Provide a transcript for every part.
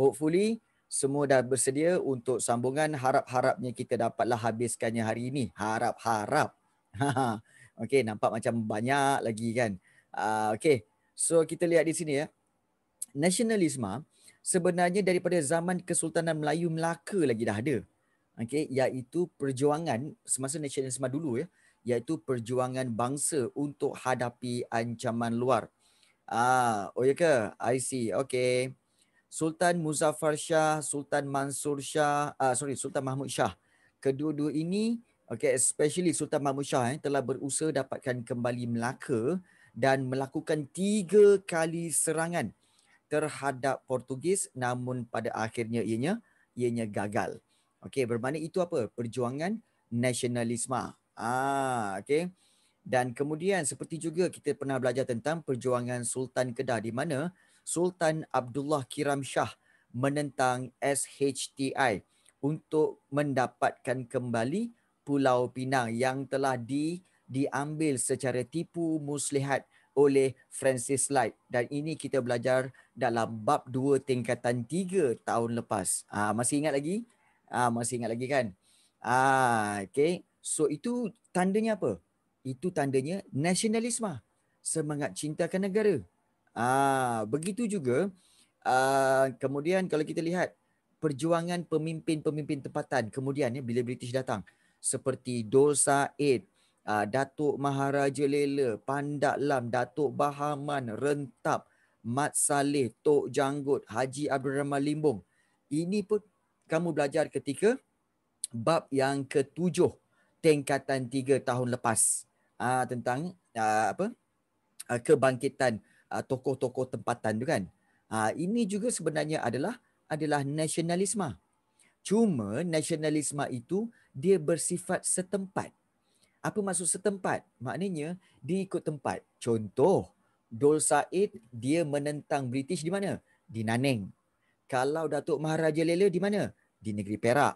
hopefully semua dah bersedia untuk sambungan harap-harapnya kita dapatlah habiskannya hari ini harap-harap Okay nampak macam banyak lagi kan uh, okey so kita lihat di sini ya nasionalisme sebenarnya daripada zaman kesultanan Melayu Melaka lagi dah ada Okay, iaitu perjuangan semasa nasionalisme dulu ya iaitu perjuangan bangsa untuk hadapi ancaman luar ah uh, oh ya ke i see Okay. Sultan Muzaffar Shah, Sultan Mansur Shah, uh, sorry Sultan Mahmud Shah. Kedua-dua ini, okay, especially Sultan Mahmud Shah eh, telah berusaha dapatkan kembali Melaka dan melakukan tiga kali serangan terhadap Portugis namun pada akhirnya ianya ianya gagal. Okey, bermakna itu apa? Perjuangan nasionalisme. Ah, okey. Dan kemudian seperti juga kita pernah belajar tentang perjuangan Sultan Kedah di mana Sultan Abdullah Kiram Shah menentang SHTI untuk mendapatkan kembali Pulau Pinang yang telah di, diambil secara tipu muslihat oleh Francis Light. Dan ini kita belajar dalam bab 2 tingkatan 3 tahun lepas. Ah ha, masih ingat lagi? Ah ha, masih ingat lagi kan? Ah ha, okey. So itu tandanya apa? Itu tandanya nasionalisme. Semangat cinta cintakan negara. Ah, begitu juga ah, kemudian kalau kita lihat perjuangan pemimpin-pemimpin tempatan kemudian ya bila British datang seperti Dol Said, ah, Datuk Maharaja Lela, Pandak Lam, Datuk Bahaman, Rentap, Mat Saleh, Tok Janggut, Haji Abdul Rahman Limbong. Ini pun kamu belajar ketika bab yang ketujuh tingkatan tiga tahun lepas ah, tentang ah, apa ah, kebangkitan uh, tokoh-tokoh tempatan tu kan. Ha, ini juga sebenarnya adalah adalah nasionalisme. Cuma nasionalisme itu dia bersifat setempat. Apa maksud setempat? Maknanya dia ikut tempat. Contoh, Dol Said dia menentang British di mana? Di Naneng. Kalau Datuk Maharaja Lela di mana? Di negeri Perak.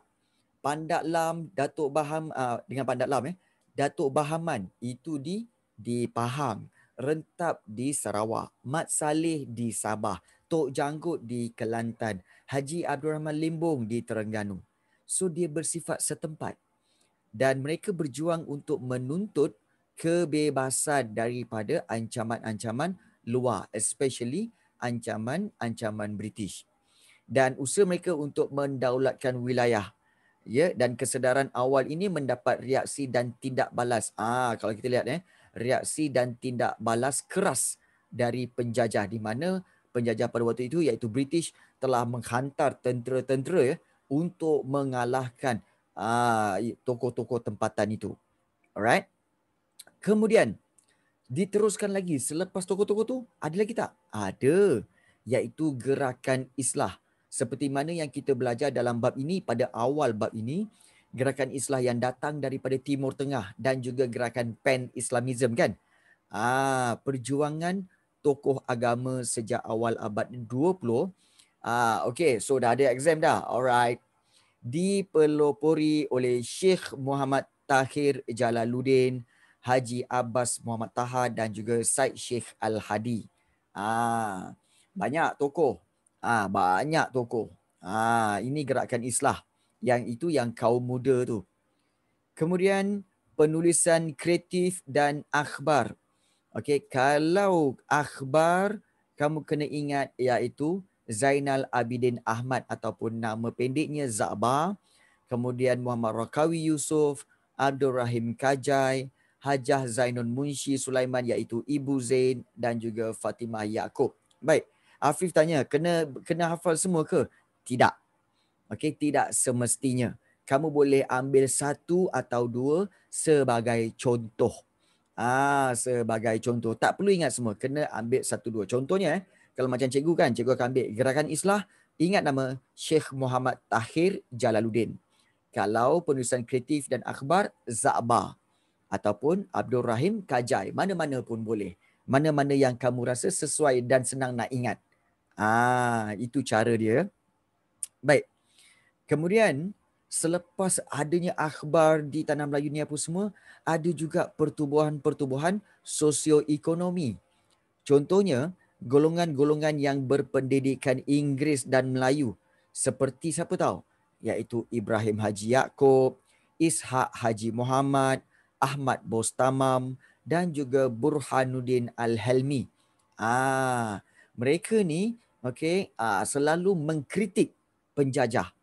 Pandak Lam, Datuk Baham uh, dengan Pandak Lam eh, Datuk Bahaman itu di di Pahang. Rentap di Sarawak, Mat Saleh di Sabah, Tok Janggut di Kelantan, Haji Abdul Rahman Limbong di Terengganu. So dia bersifat setempat dan mereka berjuang untuk menuntut kebebasan daripada ancaman-ancaman luar especially ancaman-ancaman British dan usaha mereka untuk mendaulatkan wilayah ya dan kesedaran awal ini mendapat reaksi dan tindak balas ah kalau kita lihat eh ya, reaksi dan tindak balas keras dari penjajah di mana penjajah pada waktu itu iaitu British telah menghantar tentera-tentera ya, untuk mengalahkan uh, tokoh-tokoh tempatan itu. Alright. Kemudian diteruskan lagi selepas tokoh-tokoh tu ada lagi tak? Ada iaitu gerakan islah seperti mana yang kita belajar dalam bab ini pada awal bab ini gerakan Islam yang datang daripada timur tengah dan juga gerakan pan islamism kan ah perjuangan tokoh agama sejak awal abad 20 ah okay, so dah ada exam dah alright dipelopori oleh Sheikh Muhammad Tahir Jalaluddin Haji Abbas Muhammad Taha dan juga Said Sheikh Al Hadi ah banyak tokoh ah banyak tokoh ah ini gerakan Islam yang itu yang kaum muda tu. Kemudian penulisan kreatif dan akhbar. Okey, kalau akhbar kamu kena ingat iaitu Zainal Abidin Ahmad ataupun nama pendeknya Zaba, kemudian Muhammad Rakawi Yusof, Abdul Rahim Kajai, Hajah Zainun Munshi Sulaiman iaitu Ibu Zain dan juga Fatimah Yaakob. Baik, Afif tanya, kena kena hafal semua ke? Tidak. Okey, tidak semestinya. Kamu boleh ambil satu atau dua sebagai contoh. Ah, sebagai contoh. Tak perlu ingat semua, kena ambil satu dua. Contohnya eh, kalau macam cikgu kan, cikgu akan ambil gerakan islah, ingat nama Sheikh Muhammad Tahir Jalaluddin. Kalau penulisan kreatif dan akhbar, Za'ba ataupun Abdul Rahim Kajai. Mana-mana pun boleh. Mana-mana yang kamu rasa sesuai dan senang nak ingat. Ah, itu cara dia. Baik. Kemudian selepas adanya akhbar di tanah Melayu ni apa semua, ada juga pertumbuhan-pertumbuhan pertubuhan sosioekonomi. Contohnya, golongan-golongan yang berpendidikan Inggeris dan Melayu seperti siapa tahu? Iaitu Ibrahim Haji Yaakob, Ishak Haji Muhammad, Ahmad Bostamam dan juga Burhanuddin Al-Helmi. Ah, mereka ni okay, ah, selalu mengkritik penjajah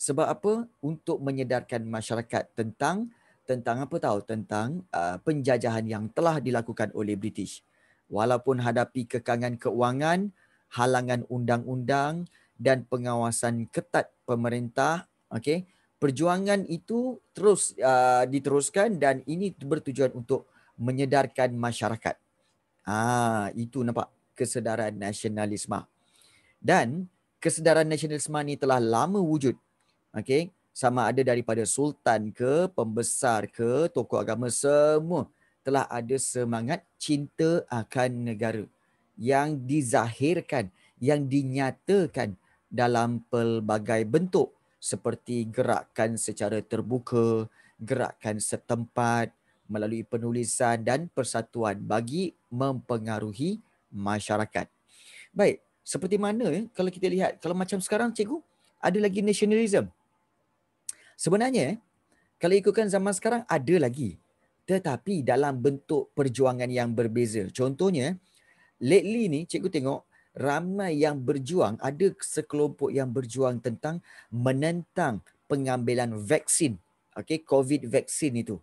sebab apa? Untuk menyedarkan masyarakat tentang tentang apa tahu? Tentang uh, penjajahan yang telah dilakukan oleh British. Walaupun hadapi kekangan keuangan, halangan undang-undang dan pengawasan ketat pemerintah, okey. Perjuangan itu terus uh, diteruskan dan ini bertujuan untuk menyedarkan masyarakat. Ah, itu nampak kesedaran nasionalisme. Dan kesedaran nasionalisme ini telah lama wujud okay? sama ada daripada sultan ke, pembesar ke, tokoh agama semua telah ada semangat cinta akan negara yang dizahirkan, yang dinyatakan dalam pelbagai bentuk seperti gerakan secara terbuka, gerakan setempat melalui penulisan dan persatuan bagi mempengaruhi masyarakat. Baik, seperti mana eh, kalau kita lihat kalau macam sekarang cikgu ada lagi nationalism Sebenarnya, eh, kalau ikutkan zaman sekarang, ada lagi. Tetapi dalam bentuk perjuangan yang berbeza. Contohnya, lately ni cikgu tengok, ramai yang berjuang, ada sekelompok yang berjuang tentang menentang pengambilan vaksin. Okay, COVID vaksin itu.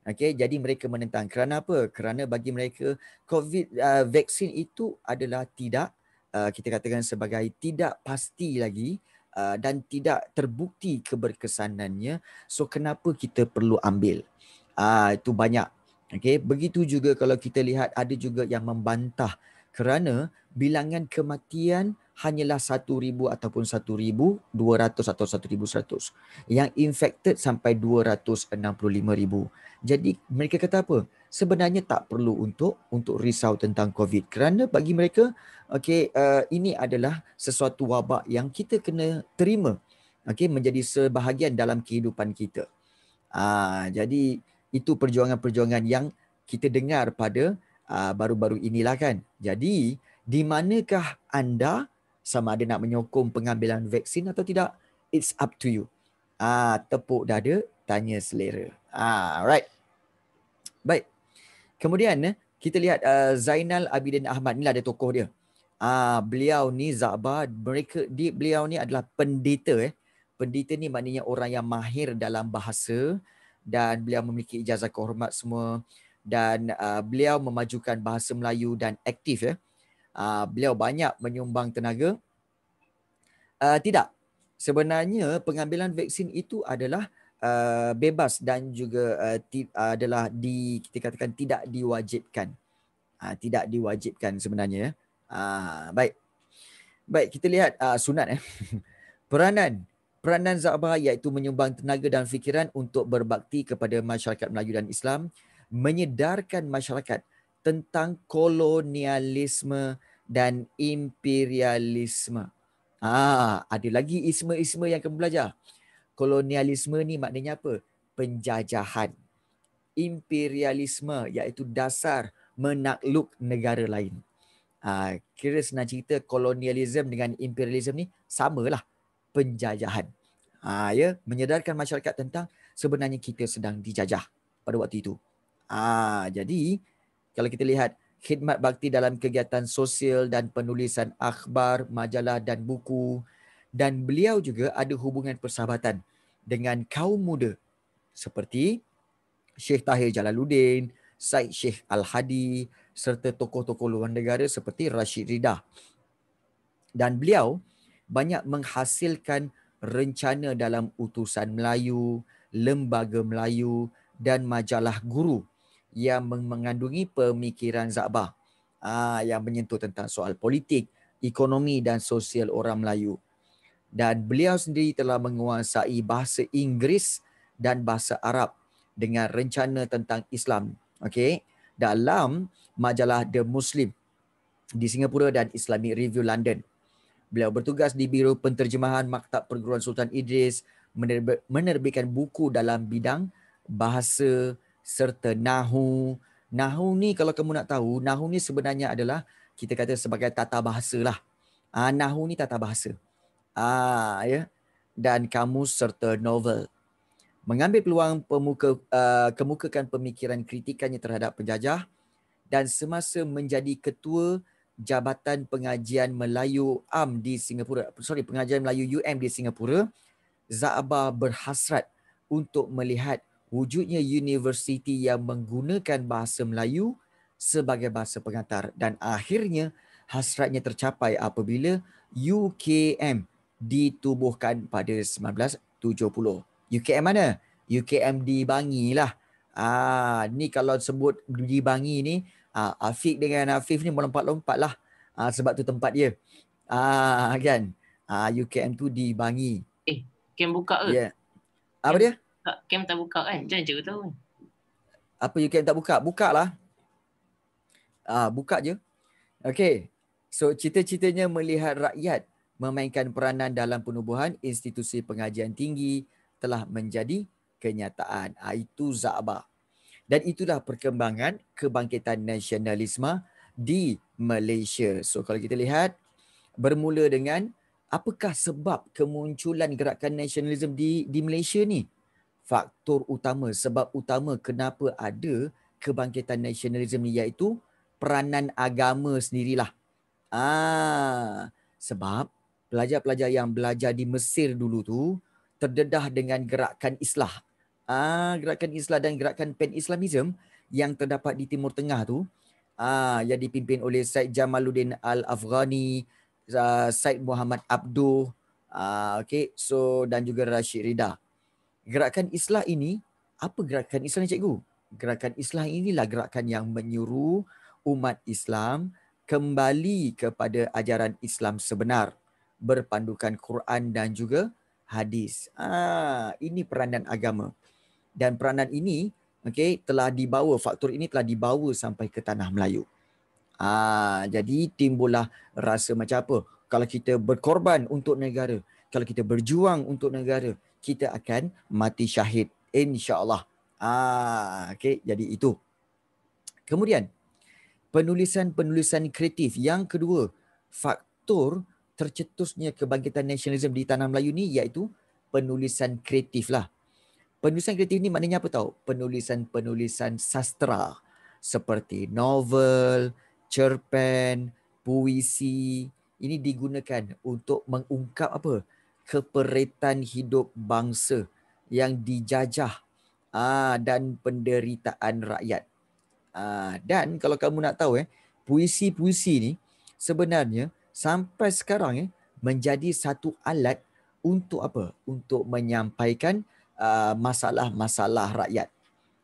Okay, jadi mereka menentang. Kerana apa? Kerana bagi mereka, COVID uh, vaksin itu adalah tidak, uh, kita katakan sebagai tidak pasti lagi Uh, dan tidak terbukti keberkesanannya so kenapa kita perlu ambil uh, itu banyak okay? begitu juga kalau kita lihat ada juga yang membantah kerana bilangan kematian hanyalah 1000 ataupun 1200 atau 1100 yang infected sampai 265000 jadi mereka kata apa sebenarnya tak perlu untuk untuk risau tentang COVID kerana bagi mereka okay uh, ini adalah sesuatu wabak yang kita kena terima okay menjadi sebahagian dalam kehidupan kita. Uh, jadi itu perjuangan-perjuangan yang kita dengar pada uh, baru-baru inilah kan. Jadi di manakah anda sama ada nak menyokong pengambilan vaksin atau tidak it's up to you. Ah tepuk dada tanya selera. Ah alright. Baik. Kemudian eh, kita lihat uh, Zainal Abidin Ahmad ni lah dia tokoh dia. Ah uh, beliau ni Zabad, mereka di beliau ni adalah pendeta eh. Pendeta ni maknanya orang yang mahir dalam bahasa dan beliau memiliki ijazah kehormat semua dan uh, beliau memajukan bahasa Melayu dan aktif ya. Eh. Uh, beliau banyak menyumbang tenaga. Uh, tidak. Sebenarnya pengambilan vaksin itu adalah uh, bebas dan juga uh, uh, adalah di kita katakan tidak diwajibkan. Uh, tidak diwajibkan sebenarnya. Uh, baik. Baik, kita lihat uh, sunat eh. Peranan peranan Zabah iaitu menyumbang tenaga dan fikiran untuk berbakti kepada masyarakat Melayu dan Islam, menyedarkan masyarakat tentang kolonialisme dan imperialisme. Ah, ada lagi isma-isma yang kamu belajar kolonialisme ni maknanya apa? Penjajahan. Imperialisme iaitu dasar menakluk negara lain. Uh, kira senang cerita kolonialisme dengan imperialisme ni samalah penjajahan. Ha, ya, menyedarkan masyarakat tentang sebenarnya kita sedang dijajah pada waktu itu. Ah, jadi kalau kita lihat khidmat bakti dalam kegiatan sosial dan penulisan akhbar, majalah dan buku, dan beliau juga ada hubungan persahabatan dengan kaum muda seperti Syekh Tahir Jalaluddin, Syed Syekh Al-Hadi serta tokoh-tokoh luar negara seperti Rashid Ridha. Dan beliau banyak menghasilkan rencana dalam utusan Melayu, lembaga Melayu dan majalah guru yang mengandungi pemikiran Zabah ah, yang menyentuh tentang soal politik, ekonomi dan sosial orang Melayu dan beliau sendiri telah menguasai bahasa Inggeris dan bahasa Arab dengan rencana tentang Islam. Okey, dalam majalah The Muslim di Singapura dan Islamic Review London. Beliau bertugas di Biro Penterjemahan Maktab Perguruan Sultan Idris menerbitkan buku dalam bidang bahasa serta nahu. Nahu ni kalau kamu nak tahu, nahu ni sebenarnya adalah kita kata sebagai tata bahasa lah. Ah, nahu ni tata bahasa. Ah ya dan kamus serta novel mengambil peluang pemuka uh, kemukakan pemikiran kritikannya terhadap penjajah dan semasa menjadi ketua Jabatan Pengajian Melayu UM di Singapura sorry Pengajian Melayu UM di Singapura Zaabah berhasrat untuk melihat wujudnya universiti yang menggunakan bahasa Melayu sebagai bahasa pengantar dan akhirnya hasratnya tercapai apabila UKM ditubuhkan pada 1970. UKM mana? UKM di Bangi lah. Ah, ni kalau sebut di Bangi ni, ah, Afiq dengan Afif ni melompat-lompat lah. Ah, sebab tu tempat dia. Ah, kan? Ah, UKM tu di Bangi. Eh, kem buka ke? Yeah. Apa dia? Kem tak buka kan? Jangan cakap tahu. Kan? Apa UKM tak buka? Buka lah. Ah, buka je. Okay. So, cita-citanya melihat rakyat memainkan peranan dalam penubuhan institusi pengajian tinggi telah menjadi kenyataan. Ah, itu Zabah. Dan itulah perkembangan kebangkitan nasionalisme di Malaysia. So kalau kita lihat bermula dengan apakah sebab kemunculan gerakan nasionalisme di di Malaysia ni? Faktor utama, sebab utama kenapa ada kebangkitan nasionalisme ni iaitu peranan agama sendirilah. Ah, sebab pelajar-pelajar yang belajar di Mesir dulu tu terdedah dengan gerakan Islam, Ah, gerakan Islam dan gerakan pan-islamism yang terdapat di Timur Tengah tu ah, yang dipimpin oleh Syed Jamaluddin Al-Afghani, ah, Syed Muhammad Abdul, ah, okay. so, dan juga Rashid Rida. Gerakan Islam ini, apa gerakan islah ni cikgu? Gerakan Islam inilah gerakan yang menyuruh umat Islam kembali kepada ajaran Islam sebenar berpandukan Quran dan juga hadis. Ah, ini peranan agama. Dan peranan ini okey telah dibawa faktor ini telah dibawa sampai ke tanah Melayu. Ah, jadi timbullah rasa macam apa? Kalau kita berkorban untuk negara, kalau kita berjuang untuk negara, kita akan mati syahid insya-Allah. Ah, okey, jadi itu. Kemudian penulisan-penulisan kreatif yang kedua faktor tercetusnya kebangkitan nasionalisme di tanah Melayu ni iaitu penulisan kreatif lah. Penulisan kreatif ni maknanya apa tahu? Penulisan-penulisan sastra seperti novel, cerpen, puisi. Ini digunakan untuk mengungkap apa? Keperitan hidup bangsa yang dijajah aa, ah, dan penderitaan rakyat. Aa, ah, dan kalau kamu nak tahu eh, puisi-puisi ni sebenarnya sampai sekarang eh menjadi satu alat untuk apa? Untuk menyampaikan uh, masalah-masalah uh, rakyat.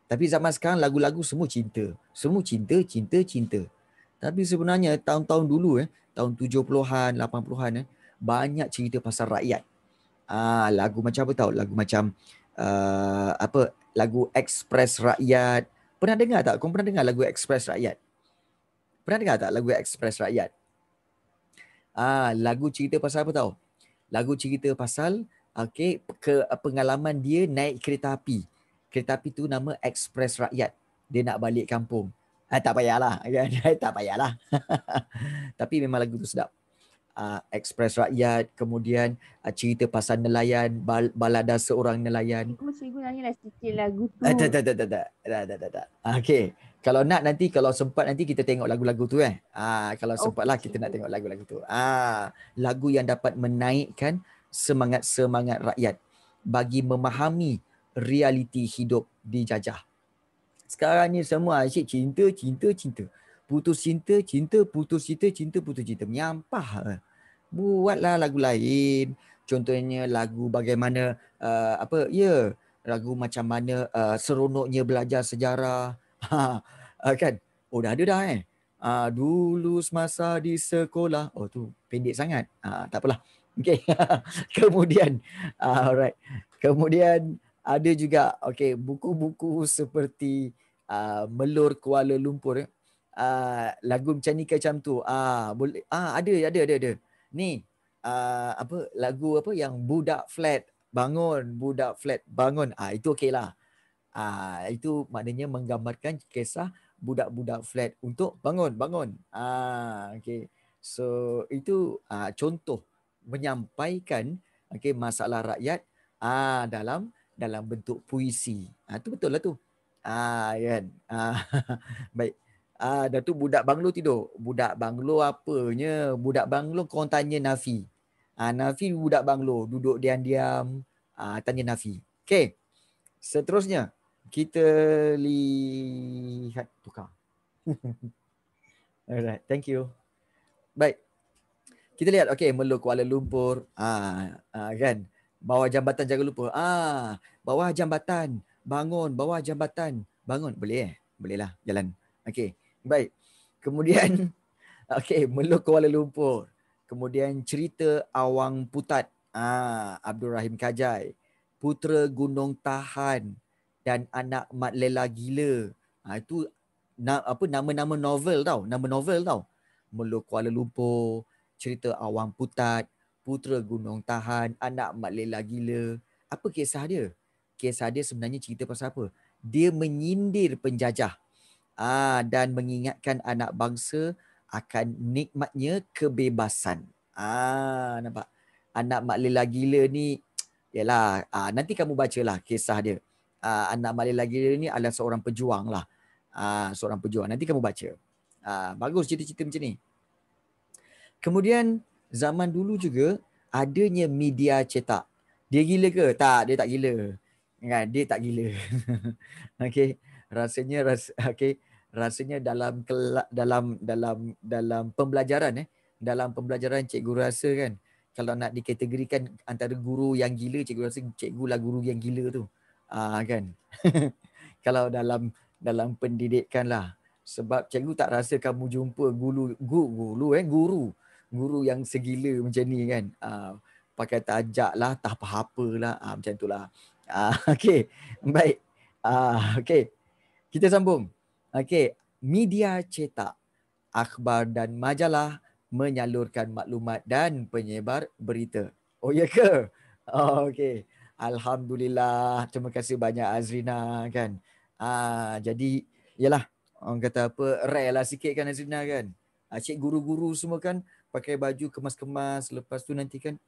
Tapi zaman sekarang lagu-lagu semua cinta. Semua cinta, cinta, cinta. Tapi sebenarnya tahun-tahun dulu eh tahun 70-an, 80-an eh banyak cerita pasal rakyat. Ah lagu macam apa tahu? Lagu macam uh, apa? Lagu Express Rakyat. Pernah dengar tak? Kau pernah dengar lagu Express Rakyat? Pernah dengar tak lagu Express Rakyat? Ah, lagu cerita pasal apa tahu? Lagu cerita pasal okey ke pengalaman dia naik kereta api. Kereta api tu nama Express Rakyat. Dia nak balik kampung. Ah, tak payahlah. Kan? tak payahlah. Tapi memang lagu tu sedap. Uh, Express Rakyat Kemudian uh, Cerita pasal nelayan bal- Balada seorang nelayan Aku macam ibu nanya lah Sikit lagu tu ah, Tak tak tak tak Tak tak tak Okay kalau nak nanti kalau sempat nanti kita tengok lagu-lagu tu eh. Ah kalau oh, sempatlah okay. kita nak tengok lagu-lagu tu. Ah lagu yang dapat menaikkan semangat-semangat rakyat bagi memahami realiti hidup di jajah. Sekarang ni semua asyik cinta, cinta, cinta. Putus cinta, cinta, putus cinta, cinta, putus cinta. Menyampah. Eh. Buatlah lagu lain. Contohnya lagu bagaimana, uh, apa, ya. Yeah, lagu macam mana uh, seronoknya belajar sejarah. Ha, uh, kan oh dah ada dah eh uh, dulu semasa di sekolah oh tu pendek sangat uh, tak apalah okey kemudian uh, alright kemudian ada juga okey buku-buku seperti uh, melur kuala lumpur eh? uh, lagu macam ni ke macam tu ah uh, boleh ah uh, ada ada ada ada ni uh, apa lagu apa yang budak flat bangun budak flat bangun ah uh, itu okeylah ah uh, itu maknanya menggambarkan kisah budak-budak flat untuk bangun bangun ah okey so itu ah, contoh menyampaikan okey masalah rakyat ah dalam dalam bentuk puisi ah tu betul lah tu ah yeah. Kan? ah baik ah dah tu budak banglo tidur budak banglo apa nye? budak banglo kau nafi ah nafi budak banglo duduk diam-diam ah tanya nafi okey seterusnya kita lihat tukar. Alright, thank you. Baik. Kita lihat okey Meluk Kuala Lumpur. Ah, ah kan. Bawah jambatan jangan lumpur. Ah, bawah jambatan. Bangun bawah jambatan. Bangun boleh eh? Boleh lah jalan. Okey. Baik. Kemudian okey Meluk Kuala Lumpur. Kemudian cerita Awang Putat. Ah, Abdul Rahim Kajai. Putra Gunung Tahan dan anak mat lela gila ha, itu na, apa nama-nama novel tau nama novel tau meluk kuala lumpur cerita awang putat putra gunung tahan anak mat lela gila apa kisah dia kisah dia sebenarnya cerita pasal apa dia menyindir penjajah ah ha, dan mengingatkan anak bangsa akan nikmatnya kebebasan ah ha, nampak anak mat lela gila ni Yalah, ah, nanti kamu bacalah kisah dia uh, anak Malik lagi ni adalah seorang pejuang lah. Uh, seorang pejuang. Nanti kamu baca. Uh, bagus cerita-cerita macam ni. Kemudian zaman dulu juga adanya media cetak. Dia gila ke? Tak, dia tak gila. Kan? Dia tak gila. okay. Rasanya ras, okay. Rasanya dalam dalam dalam dalam pembelajaran eh. Dalam pembelajaran cikgu rasa kan kalau nak dikategorikan antara guru yang gila cikgu rasa cikgu lah guru yang gila tu uh, kan kalau dalam dalam pendidikan lah sebab cikgu tak rasa kamu jumpa guru guru, guru eh guru guru yang segila macam ni kan uh, pakai tajak lah tak apa-apa lah uh, macam itulah uh, okey baik uh, okey kita sambung okay media cetak akhbar dan majalah menyalurkan maklumat dan penyebar berita oh ya ke oh, okey Alhamdulillah. Terima kasih banyak Azrina kan. Ah jadi yalah orang kata apa rare lah sikit kan Azrina kan. Ah cik guru-guru semua kan pakai baju kemas-kemas lepas tu nanti kan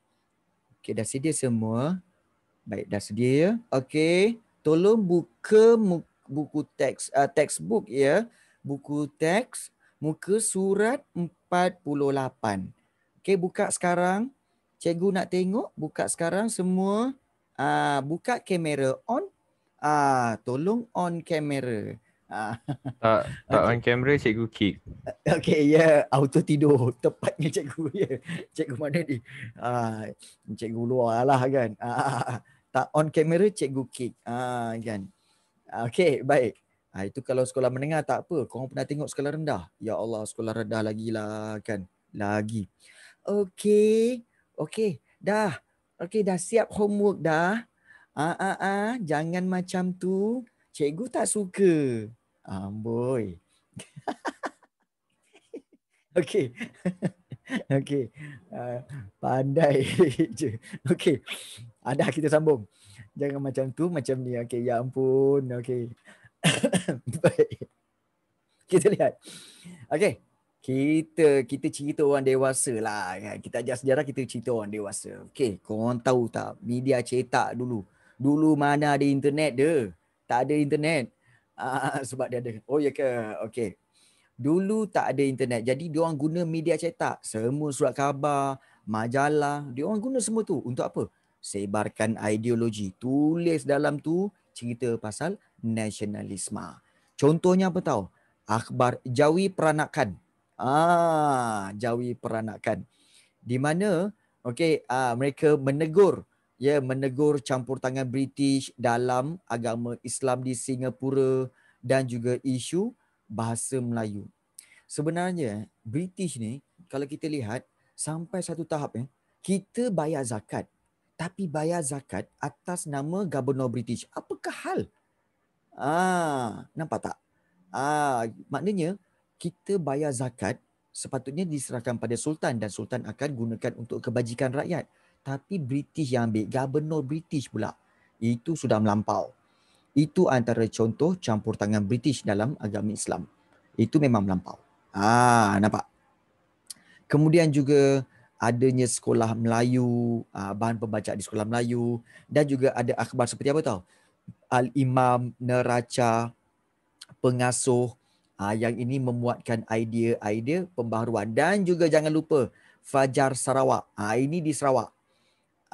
okey dah sedia semua. Baik dah sedia ya. Okey, tolong buka buku teks uh, textbook ya. Buku teks muka surat 48. Okey buka sekarang. Cikgu nak tengok buka sekarang semua uh, buka kamera on uh, tolong on kamera Ah. Tak, tak okay. on kamera cikgu kick Okay, ya yeah, auto tidur Tepatnya cikgu ya. Yeah. Cikgu mana ni? Ah, cikgu luar lah kan ah, ah, Tak on kamera cikgu kick ah, kan. Okay, baik ah, Itu kalau sekolah menengah tak apa Korang pernah tengok sekolah rendah? Ya Allah, sekolah rendah lagi lah kan Lagi Okay, okay Dah, Okey dah siap homework dah. Ah ah ah jangan macam tu. Cikgu tak suka. Amboi. Okey. Okey. Uh, pandai je. Okey. Ada ah, kita sambung. Jangan macam tu, macam ni. Okey, ya ampun. Okey. Baik. Kita lihat. Okey kita kita cerita orang dewasa lah kan. Kita ajar sejarah kita cerita orang dewasa. Okey, korang tahu tak media cetak dulu. Dulu mana ada internet dia? Tak ada internet. Uh, sebab dia ada. Oh ya ke? Okey. Dulu tak ada internet. Jadi dia orang guna media cetak. Semua surat khabar, majalah, dia orang guna semua tu untuk apa? Sebarkan ideologi. Tulis dalam tu cerita pasal nasionalisme. Contohnya apa tahu? Akhbar Jawi Peranakan. Ah, jawi peranakan. Di mana okey, ah, mereka menegur ya menegur campur tangan British dalam agama Islam di Singapura dan juga isu bahasa Melayu. Sebenarnya British ni kalau kita lihat sampai satu tahap ya, kita bayar zakat tapi bayar zakat atas nama Governor British. Apakah hal? Ah, nampak tak? Ah, maknanya kita bayar zakat sepatutnya diserahkan pada sultan dan sultan akan gunakan untuk kebajikan rakyat tapi british yang ambil governor british pula itu sudah melampau itu antara contoh campur tangan british dalam agama Islam itu memang melampau ah nampak kemudian juga adanya sekolah Melayu ha, bahan pembaca di sekolah Melayu dan juga ada akhbar seperti apa tahu al imam neraca pengasuh Ah yang ini memuatkan idea-idea pembaharuan dan juga jangan lupa Fajar Sarawak. Ah ini di Sarawak.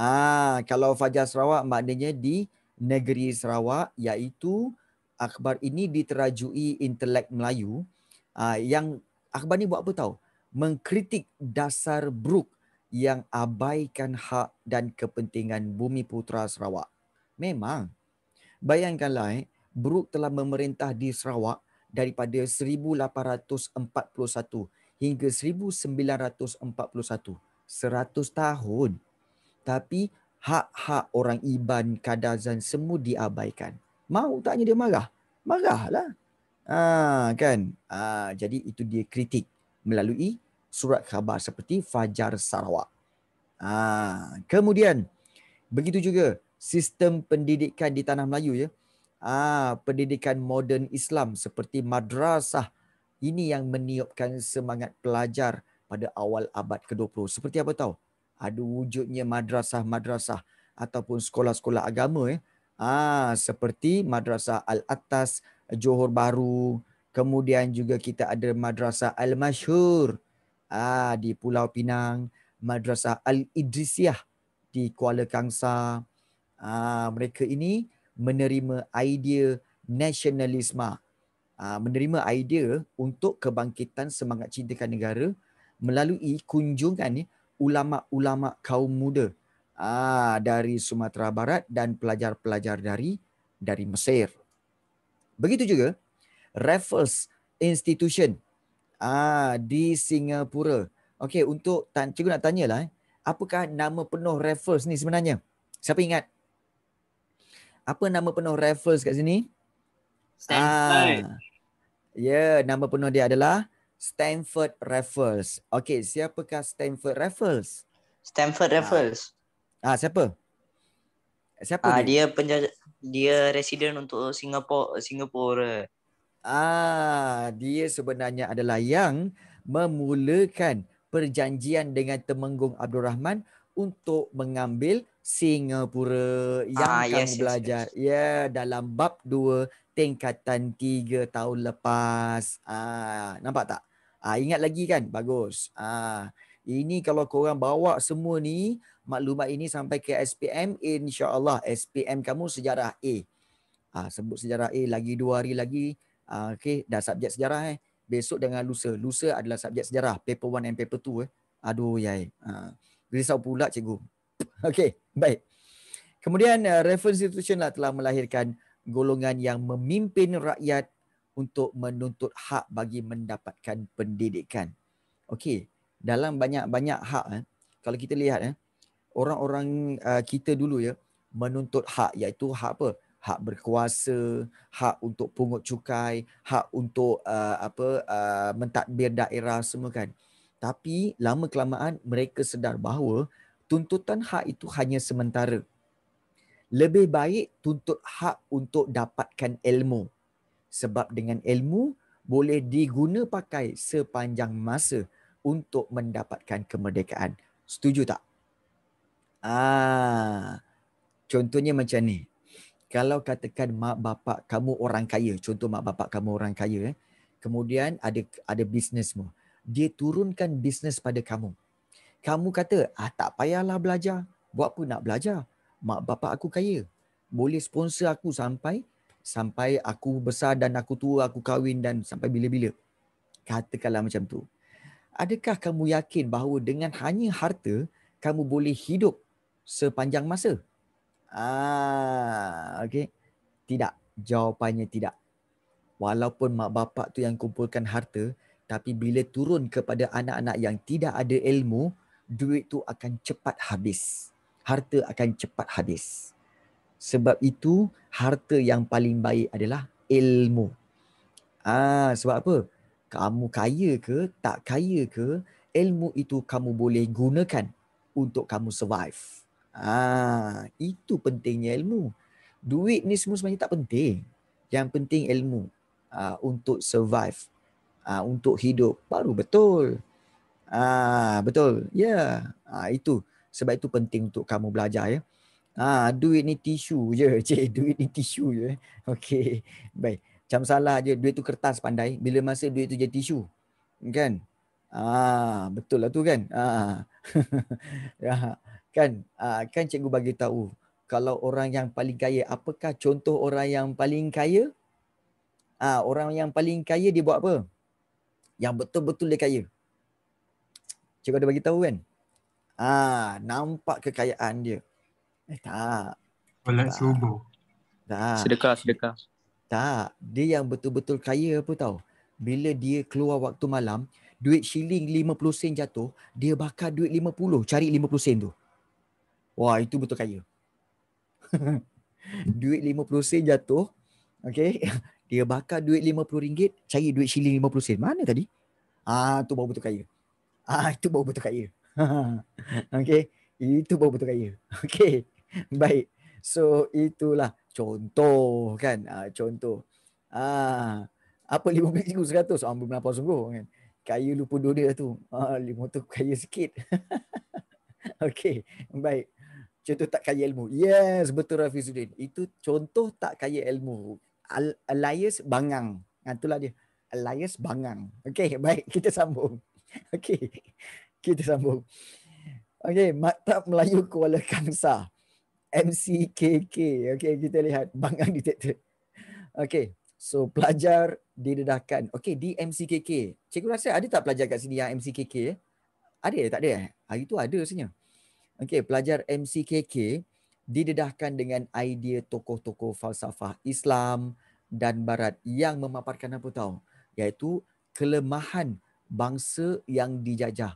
Ah kalau Fajar Sarawak maknanya di negeri Sarawak iaitu akhbar ini diterajui intelek Melayu. Ah yang akhbar ni buat apa tahu? Mengkritik dasar Brook yang abaikan hak dan kepentingan bumi putra Sarawak. Memang. Bayangkanlah eh, Brook telah memerintah di Sarawak daripada 1841 hingga 1941. 100 tahun. Tapi hak-hak orang Iban Kadazan semua diabaikan. Mau taknya dia marah? Marahlah. Ha, kan? Ha, jadi itu dia kritik melalui surat khabar seperti Fajar Sarawak. Ha, kemudian, begitu juga sistem pendidikan di Tanah Melayu. Ya. Ah, pendidikan moden Islam seperti madrasah ini yang meniupkan semangat pelajar pada awal abad ke-20. Seperti apa tahu? Ada wujudnya madrasah-madrasah ataupun sekolah-sekolah agama Eh, ah seperti madrasah Al-Atas, Johor Baru, kemudian juga kita ada madrasah Al-Mashhur ah di Pulau Pinang, madrasah al Idrisiah di Kuala Kangsar. Ah, mereka ini menerima idea nasionalisme. Ah, menerima idea untuk kebangkitan semangat cintakan negara melalui kunjungan ulama-ulama kaum muda ah, dari Sumatera Barat dan pelajar-pelajar dari dari Mesir. Begitu juga Raffles Institution ah, di Singapura. Okey, untuk cikgu nak tanyalah, eh, apakah nama penuh Raffles ni sebenarnya? Siapa ingat? apa nama penuh Raffles kat sini? Stanford. Ah. Ya, yeah, nama penuh dia adalah Stanford Raffles. Okey, siapakah Stanford Raffles? Stanford ah. Raffles. Ah. ah, siapa? Siapa ah, dia? Dia penjaja dia resident untuk Singapura Singapura. Ah, dia sebenarnya adalah yang memulakan perjanjian dengan Temenggung Abdul Rahman untuk mengambil Singapura yang ah, kamu belajar. Ya, yes, yes. yeah, ya, dalam bab 2 tingkatan 3 tahun lepas. Ah, nampak tak? Ah, ingat lagi kan? Bagus. Ah, ini kalau kau korang bawa semua ni, maklumat ini sampai ke SPM, insya-Allah SPM kamu sejarah A. Ah, sebut sejarah A lagi 2 hari lagi. Ah, okey, dah subjek sejarah eh. Besok dengan lusa. Lusa adalah subjek sejarah, paper 1 and paper 2 eh. Aduh, yai. Ah risau pula cikgu. Okey, baik. Kemudian uh, reference institution lah telah melahirkan golongan yang memimpin rakyat untuk menuntut hak bagi mendapatkan pendidikan. Okey, dalam banyak-banyak hak eh, kalau kita lihat eh, orang-orang uh, kita dulu ya menuntut hak iaitu hak apa? Hak berkuasa, hak untuk pungut cukai, hak untuk uh, apa uh, mentadbir daerah semua kan. Tapi lama kelamaan mereka sedar bahawa tuntutan hak itu hanya sementara. Lebih baik tuntut hak untuk dapatkan ilmu. Sebab dengan ilmu boleh diguna pakai sepanjang masa untuk mendapatkan kemerdekaan. Setuju tak? Ah, contohnya macam ni. Kalau katakan mak bapak kamu orang kaya, contoh mak bapak kamu orang kaya, eh. kemudian ada ada bisnesmu dia turunkan bisnes pada kamu. Kamu kata, ah, tak payahlah belajar. Buat apa nak belajar? Mak bapak aku kaya. Boleh sponsor aku sampai sampai aku besar dan aku tua, aku kahwin dan sampai bila-bila. Katakanlah macam tu. Adakah kamu yakin bahawa dengan hanya harta, kamu boleh hidup sepanjang masa? Ah, okay. Tidak. Jawapannya tidak. Walaupun mak bapak tu yang kumpulkan harta, tapi bila turun kepada anak-anak yang tidak ada ilmu, duit tu akan cepat habis. Harta akan cepat habis. Sebab itu harta yang paling baik adalah ilmu. Ah, sebab apa? Kamu kaya ke tak kaya ke, ilmu itu kamu boleh gunakan untuk kamu survive. Ah, itu pentingnya ilmu. Duit ni semua sebenarnya tak penting. Yang penting ilmu ah, untuk survive uh, untuk hidup baru betul. Ah uh, betul. Ya. Yeah. Uh, itu sebab itu penting untuk kamu belajar ya. Ah uh, duit ni tisu je, cik. Duit ni tisu je. Eh. Okey. Baik. Macam salah je duit tu kertas pandai bila masa duit tu je tisu. Kan? Ah betul lah tu kan. Ah. Uh. kan uh, kan cikgu bagi tahu kalau orang yang paling kaya apakah contoh orang yang paling kaya? Ah orang yang paling kaya dia buat apa? yang betul-betul dia kaya. Cikgu ada bagi tahu kan? Ah, nampak kekayaan dia. Eh, tak. Solat subuh. Tak. Sedekah, sedekah. Tak. Dia yang betul-betul kaya apa tahu? Bila dia keluar waktu malam, duit shilling 50 sen jatuh, dia bakar duit 50, cari 50 sen tu. Wah, itu betul kaya. duit 50 sen jatuh, okay? dia bakar duit RM50, cari duit shilling RM50 sen. Mana tadi? Ah, tu baru betul kaya. Ah, itu baru betul kaya. okay. Itu baru betul kaya. Okay. Baik. So, itulah contoh kan. Ah, contoh. Ah, apa RM50, seratus? 100 ah, Ambil melapau sungguh kan. Kaya lupa dunia tu. Ah, RM50 kaya sikit. okay. Baik. Contoh tak kaya ilmu. Yes, betul Rafizuddin. Itu contoh tak kaya ilmu. Elias Bangang. Ha, itulah dia. Elias Bangang. Okey, baik. Kita sambung. Okey. Kita sambung. Okey, Maktab Melayu Kuala Kangsa. MCKK. Okey, kita lihat. Bangang di tete. Okey. So, pelajar didedahkan. Okey, di MCKK. Cikgu rasa ada tak pelajar kat sini yang MCKK? Ada Tak ada ya? Hari tu ada sebenarnya. Okey, pelajar MCKK didedahkan dengan idea tokoh-tokoh falsafah Islam dan Barat yang memaparkan apa tahu? Iaitu kelemahan bangsa yang dijajah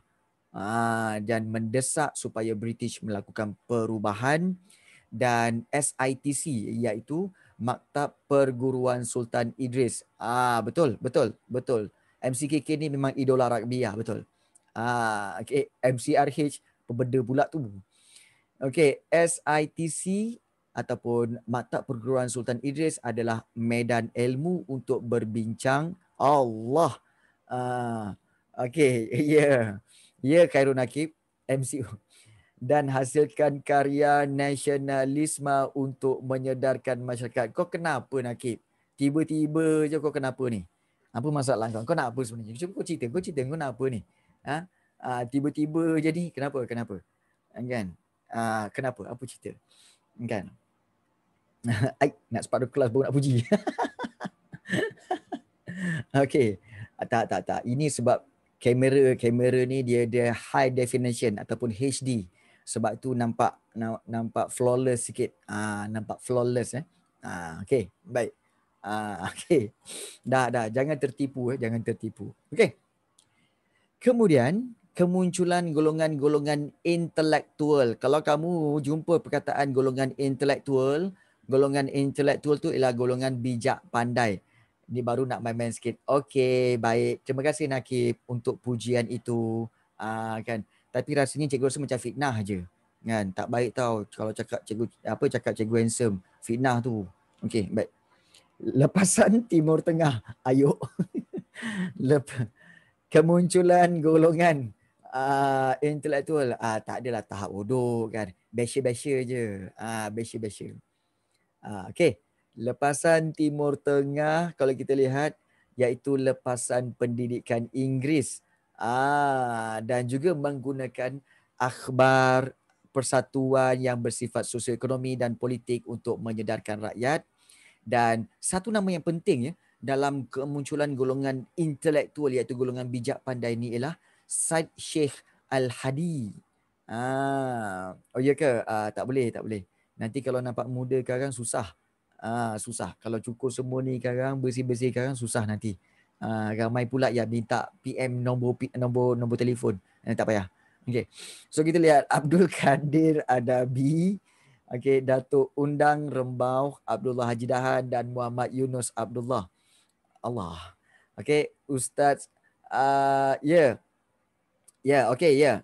ha, dan mendesak supaya British melakukan perubahan dan SITC iaitu Maktab Perguruan Sultan Idris. Ah betul, betul, betul. MCKK ni memang idola rakbiah, ya, betul. Ah okay. MCRH pembeda pula tu. Okey, SITC ataupun Mata Perguruan Sultan Idris adalah medan ilmu untuk berbincang. Allah. Uh, Okey, ya. Yeah. Ya, yeah, Khairul Nakib, MCU. Dan hasilkan karya nasionalisme untuk menyedarkan masyarakat. Kau kenapa Nakib? Tiba-tiba je kau kenapa ni? Apa masalah kau? Kau nak apa sebenarnya? Cuba kau cerita. Kau cerita kau nak apa ni? Ha? Uh, tiba-tiba je ni. Kenapa? Kenapa? Kan? Ah, kenapa? Apa cerita? Kan? Aik, nak sepatu kelas baru nak puji. okay. Tak, tak, tak. Ini sebab kamera kamera ni dia ada high definition ataupun HD. Sebab tu nampak nampak flawless sikit. Ah, nampak flawless eh. Ah, okay. Baik. Ah, okay. Dah, dah. Jangan tertipu. Eh. Jangan tertipu. Okay. Kemudian, kemunculan golongan-golongan intelektual. Kalau kamu jumpa perkataan golongan intelektual, golongan intelektual tu ialah golongan bijak pandai. Ini baru nak main-main sikit. Okey, baik. Terima kasih Nakib untuk pujian itu. Uh, kan. Tapi rasanya cikgu rasa macam fitnah aje. Kan? Tak baik tau kalau cakap cikgu apa cakap cikgu handsome, fitnah tu. Okey, baik. Lepasan Timur Tengah. Ayuh. Lep kemunculan golongan uh, ah, intelektual uh, ah, tak adalah tahap bodoh kan biasa-biasa je ah uh, biasa-biasa uh, okey lepasan timur tengah kalau kita lihat iaitu lepasan pendidikan Inggeris ah uh, dan juga menggunakan akhbar persatuan yang bersifat sosioekonomi dan politik untuk menyedarkan rakyat dan satu nama yang penting ya dalam kemunculan golongan intelektual iaitu golongan bijak pandai ni ialah Said Sheikh Al-Hadi. Ah, oh ya ke? Ah, tak boleh, tak boleh. Nanti kalau nampak muda sekarang susah. Ah, susah. Kalau cukur semua ni sekarang, bersih-bersih sekarang susah nanti. Ah, ramai pula yang minta PM nombor nombor nombor telefon. Eh, tak payah. Okey. So kita lihat Abdul Kadir Adabi. Okey, Datuk Undang Rembau Abdullah Haji Dahan dan Muhammad Yunus Abdullah. Allah. Okey, Ustaz uh, ya yeah. Ya, yeah, okey, ya. Yeah.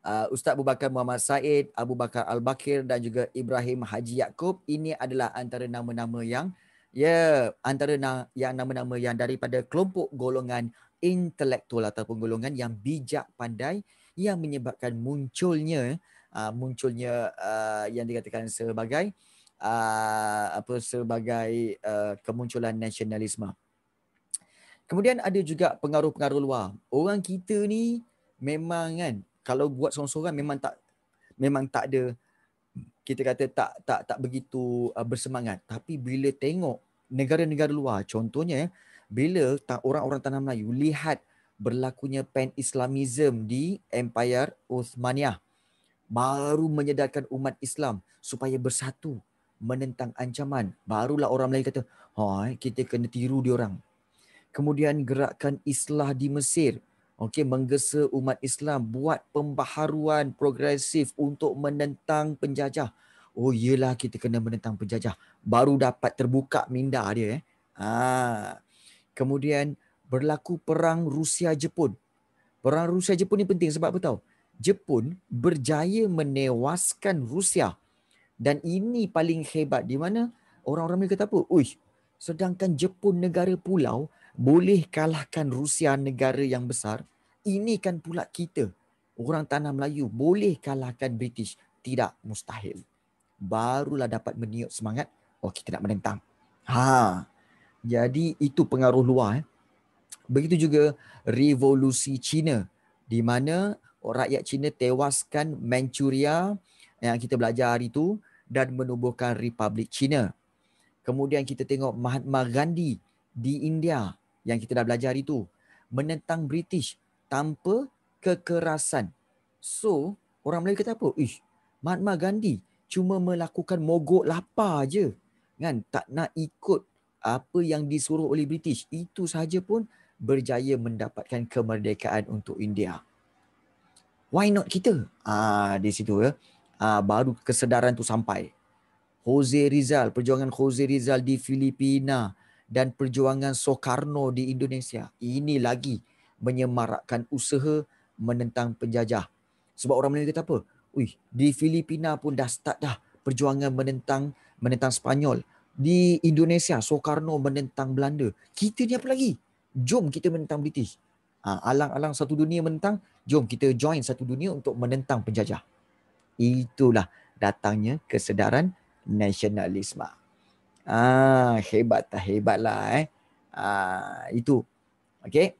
Uh, Ustaz Abu Bakar Muhammad Said, Abu Bakar Al-Bakir dan juga Ibrahim Haji Yaakob ini adalah antara nama-nama yang ya, yeah, antara na- yang nama-nama yang daripada kelompok golongan intelektual ataupun golongan yang bijak pandai yang menyebabkan munculnya uh, munculnya uh, yang dikatakan sebagai uh, apa sebagai uh, kemunculan nasionalisme. Kemudian ada juga pengaruh-pengaruh luar. Orang kita ni memang kan kalau buat seorang-seorang memang tak memang tak ada kita kata tak tak tak begitu uh, bersemangat tapi bila tengok negara-negara luar contohnya eh, bila ta- orang-orang tanah Melayu lihat berlakunya pan islamism di Empire Uthmaniyah baru menyedarkan umat Islam supaya bersatu menentang ancaman barulah orang Melayu kata ha kita kena tiru dia orang kemudian gerakan islah di Mesir okey menggesa umat Islam buat pembaharuan progresif untuk menentang penjajah. Oh iyalah kita kena menentang penjajah baru dapat terbuka minda dia eh. Ha. Kemudian berlaku perang Rusia Jepun. Perang Rusia Jepun ni penting sebab apa tahu? Jepun berjaya menewaskan Rusia. Dan ini paling hebat di mana orang-orang mereka kata apa? Uish, sedangkan Jepun negara pulau boleh kalahkan Rusia negara yang besar, ini kan pula kita, orang tanah Melayu, boleh kalahkan British. Tidak mustahil. Barulah dapat meniup semangat, oh kita nak menentang. Ha. Jadi itu pengaruh luar. Eh. Begitu juga revolusi China di mana rakyat China tewaskan Manchuria yang kita belajar hari itu dan menubuhkan Republik China. Kemudian kita tengok Mahatma Gandhi di India yang kita dah belajar itu menentang British tanpa kekerasan. So, orang Melayu kata apa? Ish, Mahatma Gandhi cuma melakukan mogok lapar aje. Kan? Tak nak ikut apa yang disuruh oleh British. Itu sahaja pun berjaya mendapatkan kemerdekaan untuk India. Why not kita? Ah, di situ ya. Ah, baru kesedaran tu sampai. Jose Rizal, perjuangan Jose Rizal di Filipina dan perjuangan Soekarno di Indonesia. Ini lagi menyemarakkan usaha menentang penjajah. Sebab orang Melayu kata apa? Ui, di Filipina pun dah start dah perjuangan menentang menentang Spanyol. Di Indonesia, Soekarno menentang Belanda. Kita ni apa lagi? Jom kita menentang British. Ha, alang-alang satu dunia menentang, jom kita join satu dunia untuk menentang penjajah. Itulah datangnya kesedaran nasionalisme. Ah, hebat tak hebat lah eh. Ah, itu. Okay.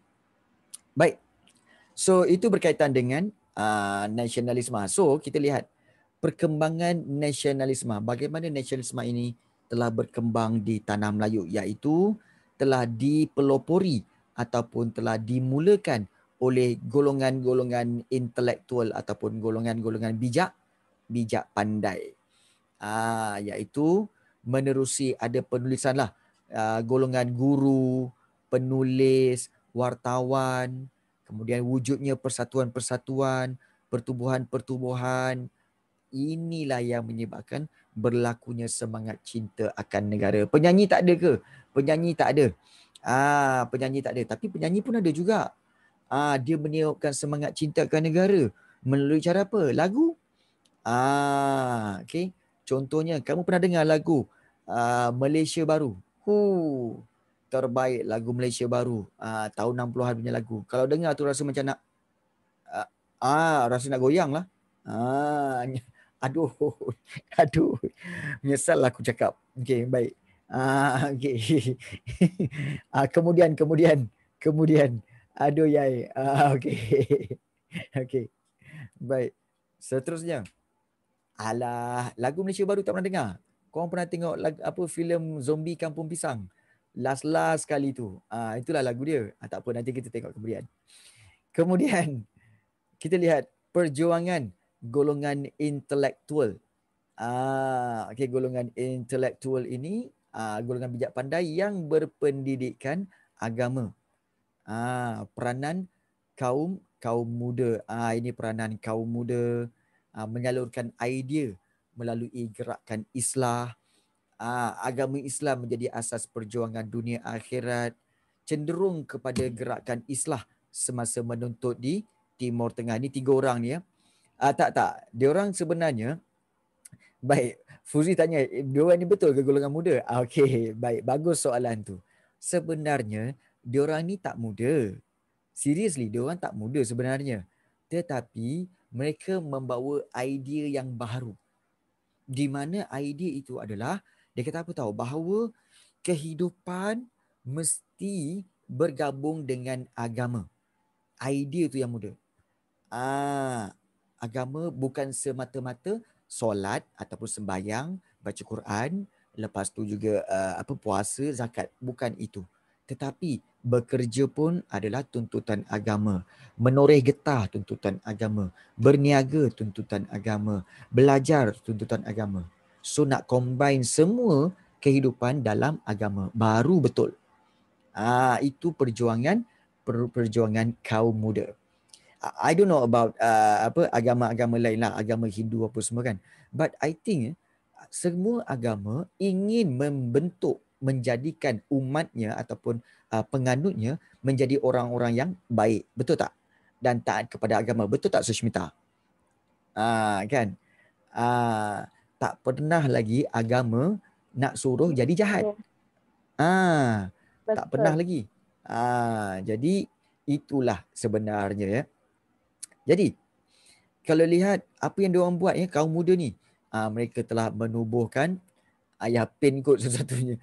Baik. So itu berkaitan dengan ah, nasionalisme. So kita lihat perkembangan nasionalisme. Bagaimana nasionalisme ini telah berkembang di tanah Melayu iaitu telah dipelopori ataupun telah dimulakan oleh golongan-golongan intelektual ataupun golongan-golongan bijak bijak pandai. Ah, iaitu menerusi ada penulisan lah uh, golongan guru, penulis, wartawan, kemudian wujudnya persatuan-persatuan, pertubuhan-pertubuhan. Inilah yang menyebabkan berlakunya semangat cinta akan negara. Penyanyi tak ada ke? Penyanyi tak ada. Ah, penyanyi tak ada. Tapi penyanyi pun ada juga. Ah, dia meniupkan semangat cinta akan negara melalui cara apa? Lagu. Ah, okay Contohnya kamu pernah dengar lagu uh, Malaysia Baru? Hu terbaik lagu Malaysia Baru uh, tahun 60-an punya lagu. Kalau dengar tu rasa macam nak ah uh, uh, rasa nak goyang lah. Ah aduh aduh menyesal lah aku cakap. Okey baik. Ah uh, okey. uh, kemudian kemudian kemudian aduh yai. Ah uh, okey. okey. Baik. Seterusnya. So, Alah, lagu Malaysia baru tak pernah dengar. Korang pernah tengok lagu, apa filem Zombie Kampung Pisang? Last last kali tu. Ah uh, itulah lagu dia. Uh, tak apa nanti kita tengok kemudian. Kemudian kita lihat perjuangan golongan intelektual. Ah uh, okey golongan intelektual ini uh, golongan bijak pandai yang berpendidikan agama. Ah uh, peranan kaum kaum muda. Ah uh, ini peranan kaum muda uh, menyalurkan idea melalui gerakan islah uh, agama Islam menjadi asas perjuangan dunia akhirat cenderung kepada gerakan islah semasa menuntut di Timur Tengah ni tiga orang ni ya uh, tak tak dia orang sebenarnya baik Fuzi tanya dia orang ni betul ke golongan muda okey baik bagus soalan tu sebenarnya dia orang ni tak muda seriously dia orang tak muda sebenarnya tetapi mereka membawa idea yang baru. Di mana idea itu adalah, dia kata apa tahu, bahawa kehidupan mesti bergabung dengan agama. Idea itu yang muda. Ah, agama bukan semata-mata solat ataupun sembahyang, baca Quran, lepas tu juga uh, apa puasa, zakat, bukan itu tetapi bekerja pun adalah tuntutan agama menoreh getah tuntutan agama berniaga tuntutan agama belajar tuntutan agama so nak combine semua kehidupan dalam agama baru betul ah itu perjuangan per, perjuangan kaum muda i don't know about uh, apa agama-agama lain lah, agama Hindu apa semua kan but i think eh, semua agama ingin membentuk menjadikan umatnya ataupun uh, penganutnya menjadi orang-orang yang baik. Betul tak? Dan taat kepada agama. Betul tak Sushmita? Uh, kan? Uh, tak pernah lagi agama nak suruh jadi jahat. Ah, uh, tak pernah lagi. Ah, uh, jadi itulah sebenarnya ya. Jadi kalau lihat apa yang diorang buat ya kaum muda ni, uh, mereka telah menubuhkan ayah ya, pin kot satu-satunya.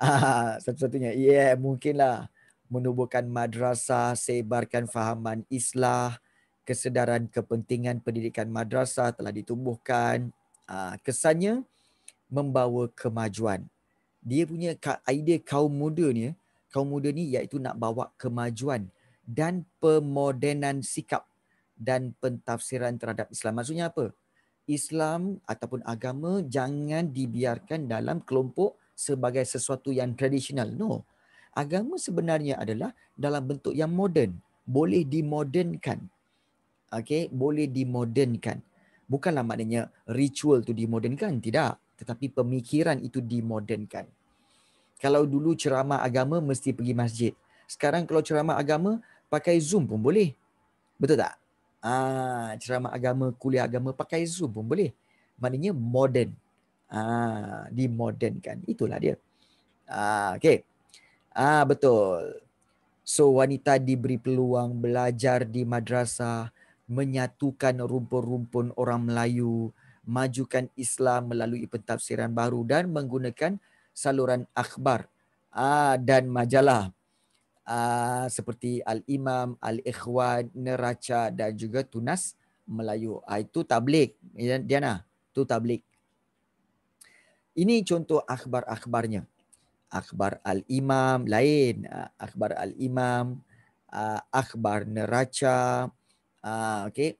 satu-satunya. Ya, yeah, mungkinlah menubuhkan madrasah, sebarkan fahaman islah, kesedaran kepentingan pendidikan madrasah telah ditubuhkan. Ah, kesannya, membawa kemajuan. Dia punya idea kaum muda ni, kaum muda ni iaitu nak bawa kemajuan dan pemodenan sikap dan pentafsiran terhadap Islam. Maksudnya apa? Islam ataupun agama jangan dibiarkan dalam kelompok sebagai sesuatu yang tradisional. No. Agama sebenarnya adalah dalam bentuk yang moden, Boleh dimodernkan. Okay? Boleh dimodernkan. Bukanlah maknanya ritual tu dimodernkan. Tidak. Tetapi pemikiran itu dimodernkan. Kalau dulu ceramah agama mesti pergi masjid. Sekarang kalau ceramah agama pakai Zoom pun boleh. Betul tak? Ah, ceramah agama, kuliah agama pakai Zoom pun boleh. Maknanya modern. Ah, dimodenkan. Itulah dia. Ah, okay. Ah, betul. So wanita diberi peluang belajar di madrasah, menyatukan rumpun-rumpun orang Melayu, majukan Islam melalui pentafsiran baru dan menggunakan saluran akhbar ah, dan majalah. Ah, seperti Al-Imam, Al-Ikhwan, Neraca dan juga Tunas Melayu. Ah, itu tablik. Diana, itu tablik. Ini contoh akhbar-akhbarnya. Akhbar al-imam lain. Ah, akhbar al-imam. Ah, akhbar neraca. Ah, okay.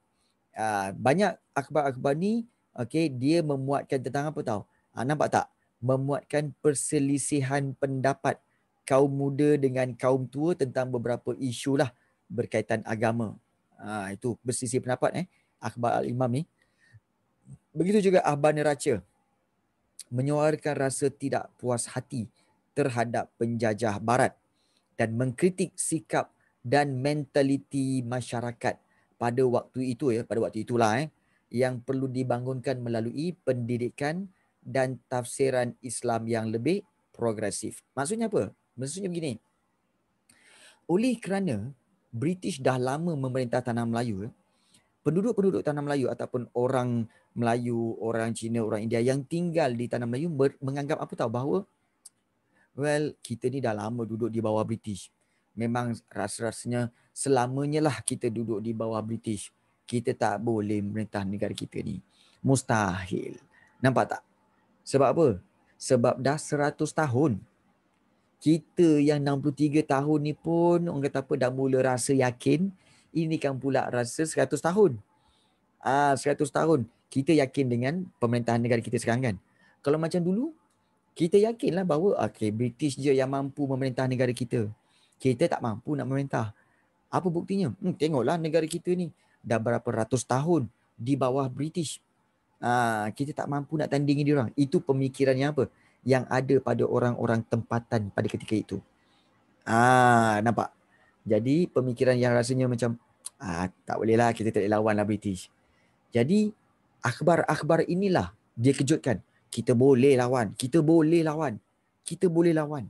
Banyak akhbar-akhbar ni. Okay. Dia memuatkan tentang apa tahu? Nampak tak? Memuatkan perselisihan pendapat kaum muda dengan kaum tua tentang beberapa isu lah berkaitan agama. itu berselisih pendapat eh. Akhbar al-imam ni. Begitu juga akhbar neraca menyuarakan rasa tidak puas hati terhadap penjajah barat dan mengkritik sikap dan mentaliti masyarakat pada waktu itu ya pada waktu itulah eh yang perlu dibangunkan melalui pendidikan dan tafsiran Islam yang lebih progresif. Maksudnya apa? Maksudnya begini. Oleh kerana British dah lama memerintah tanah Melayu, eh, penduduk-penduduk tanah Melayu ataupun orang Melayu, orang Cina, orang India yang tinggal di tanah Melayu menganggap apa tahu bahawa well kita ni dah lama duduk di bawah British. Memang rasa-rasanya selamanya lah kita duduk di bawah British. Kita tak boleh merintah negara kita ni. Mustahil. Nampak tak? Sebab apa? Sebab dah 100 tahun. Kita yang 63 tahun ni pun orang kata apa dah mula rasa yakin ini kan pula rasa 100 tahun. Ah 100 tahun kita yakin dengan pemerintahan negara kita sekarang kan. Kalau macam dulu, kita yakinlah bahawa okay, British je yang mampu memerintah negara kita. Kita tak mampu nak memerintah. Apa buktinya? Hmm, tengoklah negara kita ni dah berapa ratus tahun di bawah British. Aa, ah, kita tak mampu nak tandingi dia orang. Itu pemikiran yang apa? Yang ada pada orang-orang tempatan pada ketika itu. Ah, nampak? Jadi pemikiran yang rasanya macam ah, tak bolehlah kita tak boleh lawanlah British. Jadi akhbar-akhbar inilah dia kejutkan. Kita boleh lawan. Kita boleh lawan. Kita boleh lawan.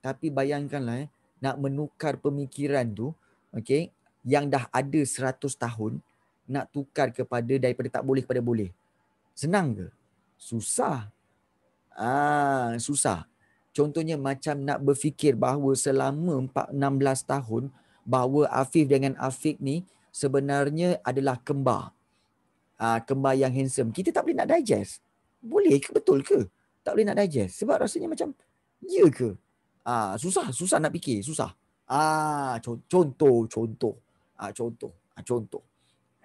Tapi bayangkanlah eh, nak menukar pemikiran tu okay, yang dah ada 100 tahun nak tukar kepada daripada tak boleh kepada boleh. Senang ke? Susah. Ah, susah. Contohnya macam nak berfikir bahawa selama 16 tahun bahawa Afif dengan Afif ni sebenarnya adalah kembar uh, kembar yang handsome kita tak boleh nak digest boleh ke betul ke tak boleh nak digest sebab rasanya macam ya ke uh, susah susah nak fikir susah ah uh, contoh contoh ah uh, contoh ah uh, contoh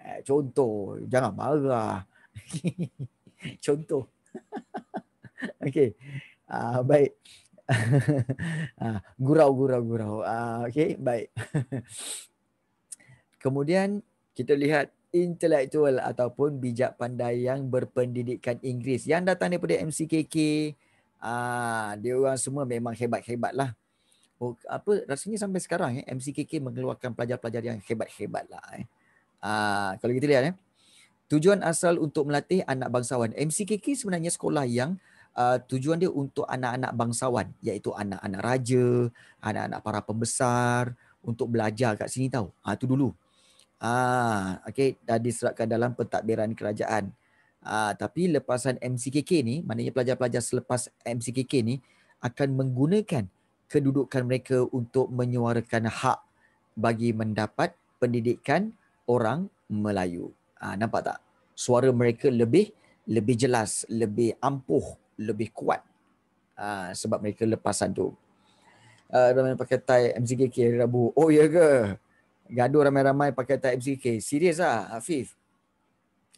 uh, contoh jangan marah contoh okey ah uh, baik ah gurau gurau gurau ah uh, okey baik kemudian kita lihat intelektual ataupun bijak pandai yang berpendidikan Inggeris yang datang daripada MCKK ah dia orang semua memang hebat-hebat lah oh, apa rasanya sampai sekarang eh, MCKK mengeluarkan pelajar-pelajar yang hebat-hebat lah eh. Aa, ah, kalau kita lihat eh. tujuan asal untuk melatih anak bangsawan MCKK sebenarnya sekolah yang uh, tujuan dia untuk anak-anak bangsawan iaitu anak-anak raja anak-anak para pembesar untuk belajar kat sini tau ha, tu dulu Ah, okey, dah diserapkan dalam pentadbiran kerajaan. Ah, tapi lepasan MCKK ni, maknanya pelajar-pelajar selepas MCKK ni akan menggunakan kedudukan mereka untuk menyuarakan hak bagi mendapat pendidikan orang Melayu. Ah, nampak tak? Suara mereka lebih lebih jelas, lebih ampuh, lebih kuat. Ah, sebab mereka lepasan tu. Uh, ah, ramai pakai tie MCKK hari Rabu. Oh ya ke? gaduh ramai-ramai pakai tak MCK, Serius lah, Hafif.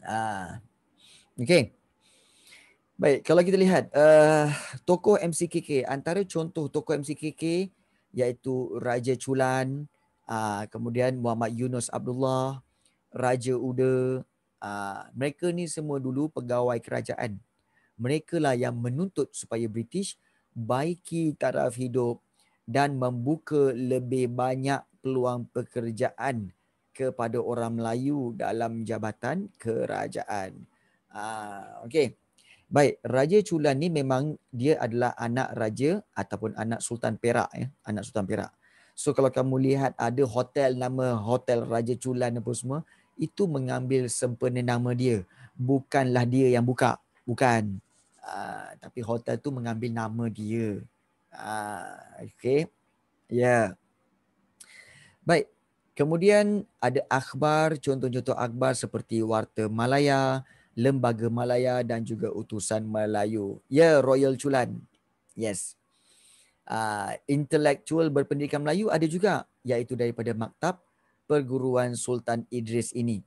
Ah. Okay. Baik, kalau kita lihat uh, tokoh MCKK, antara contoh tokoh MCKK iaitu Raja Chulan, uh, kemudian Muhammad Yunus Abdullah, Raja Uda, uh, mereka ni semua dulu pegawai kerajaan. Mereka lah yang menuntut supaya British baiki taraf hidup dan membuka lebih banyak peluang pekerjaan kepada orang Melayu dalam jabatan kerajaan. Ah, okay. Baik, Raja Chulan ni memang dia adalah anak raja ataupun anak Sultan Perak ya, anak Sultan Perak. So kalau kamu lihat ada hotel nama Hotel Raja Chulan apa semua, itu mengambil sempena nama dia. Bukanlah dia yang buka, bukan. Uh, tapi hotel tu mengambil nama dia. Ah, okay. Ya. Yeah. Baik. Kemudian ada akhbar, contoh-contoh akhbar seperti Warta Malaya, Lembaga Malaya dan juga Utusan Melayu. Ya, yeah, Royal Chulan. Yes. Uh, intellectual berpendidikan Melayu ada juga iaitu daripada Maktab Perguruan Sultan Idris ini.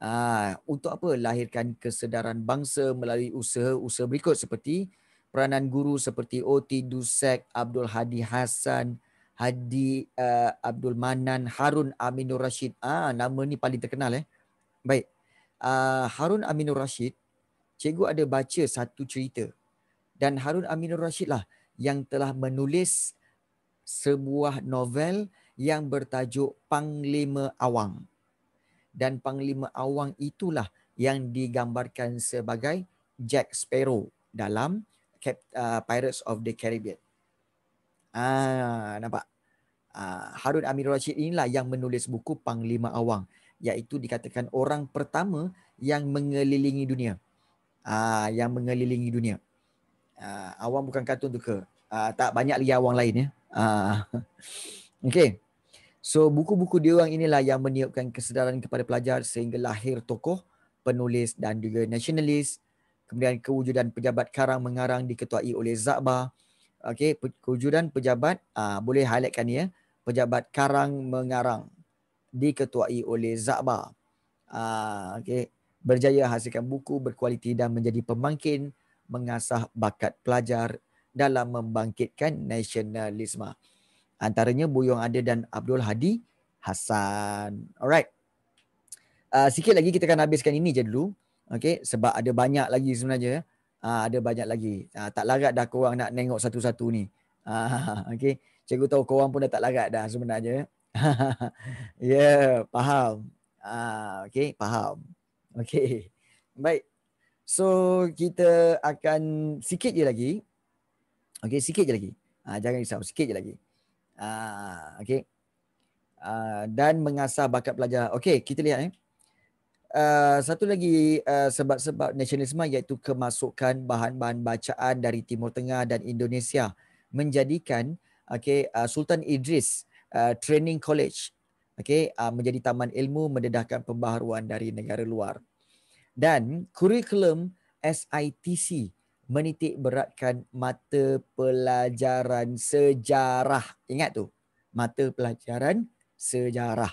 Uh, untuk apa? Lahirkan kesedaran bangsa melalui usaha-usaha berikut seperti peranan guru seperti Oti Dusek, Abdul Hadi Hasan, Hadi uh, Abdul Manan, Harun Aminur Rashid. Ah, nama ni paling terkenal eh. Baik. Uh, Harun Aminur Rashid, cikgu ada baca satu cerita. Dan Harun Aminur Rashid lah yang telah menulis sebuah novel yang bertajuk Panglima Awang. Dan Panglima Awang itulah yang digambarkan sebagai Jack Sparrow dalam Cap, uh, Pirates of the Caribbean. Ah, nampak. Ah, Harun Amirul Rashid inilah yang menulis buku Panglima Awang, iaitu dikatakan orang pertama yang mengelilingi dunia. Ah, yang mengelilingi dunia. Ah, awang bukan kartun tu ke? Ah, tak banyak lagi awang lain ya. Ah. Okey. So buku-buku dia orang inilah yang meniupkan kesedaran kepada pelajar sehingga lahir tokoh penulis dan juga nasionalis Kemudian kewujudan pejabat karang mengarang diketuai oleh Zaba. Okey, kewujudan pejabat uh, boleh highlightkan ya. Pejabat karang mengarang diketuai oleh Zaba. Uh, ah, Okey, berjaya hasilkan buku berkualiti dan menjadi pemangkin mengasah bakat pelajar dalam membangkitkan nasionalisme. Antaranya Buyong Ade dan Abdul Hadi Hassan. Alright. Uh, sikit lagi kita akan habiskan ini je dulu. Okey, sebab ada banyak lagi sebenarnya. Ha, ada banyak lagi. Ha, tak larat dah korang nak nengok satu-satu ni. Ha, Okey, cikgu tahu korang pun dah tak larat dah sebenarnya. ya, yeah, faham. Ha, Okey, faham. Okey, baik. So, kita akan sikit je lagi. Okey, sikit je lagi. Ha, jangan risau, sikit je lagi. Ha, Okey. Uh, dan mengasah bakat pelajar. Okey, kita lihat eh uh, satu lagi eh, sebab-sebab uh, nasionalisme iaitu kemasukan bahan-bahan bacaan dari Timur Tengah dan Indonesia menjadikan okay, uh, eh, Sultan Idris uh, Training College okay, uh, menjadi taman ilmu mendedahkan pembaharuan dari negara luar. Dan kurikulum SITC menitik beratkan mata pelajaran sejarah. Ingat tu, mata pelajaran sejarah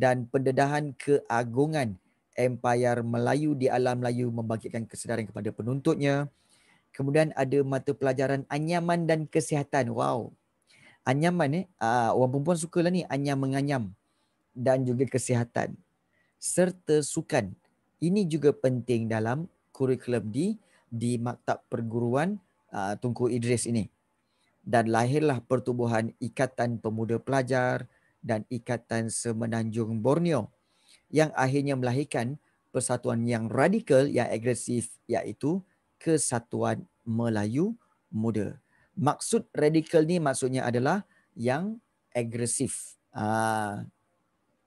dan pendedahan keagungan Empayar Melayu di alam Melayu membangkitkan kesedaran kepada penuntutnya. Kemudian ada mata pelajaran anyaman dan kesihatan. Wow. Anyaman eh. Uh, orang perempuan sukalah ni anyam menganyam dan juga kesihatan serta sukan. Ini juga penting dalam kurikulum di di maktab perguruan ah, Tunku Idris ini. Dan lahirlah pertubuhan Ikatan Pemuda Pelajar, dan Ikatan Semenanjung Borneo yang akhirnya melahirkan persatuan yang radikal yang agresif iaitu Kesatuan Melayu Muda. Maksud radikal ni maksudnya adalah yang agresif. Uh,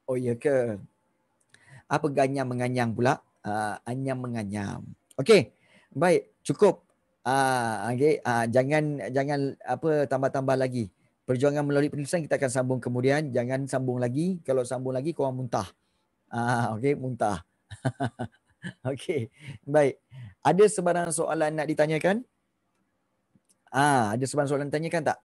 oh ya ke? Apa ganyang menganyang pula? Uh, anyang menganyang. Okey. Baik, cukup. Uh, ah, okay. uh, jangan jangan apa tambah-tambah lagi perjuangan melalui penulisan kita akan sambung kemudian. Jangan sambung lagi. Kalau sambung lagi, kau muntah. Ah, okay, muntah. okay, baik. Ada sebarang soalan nak ditanyakan? Ah, ada sebarang soalan tanyakan tak?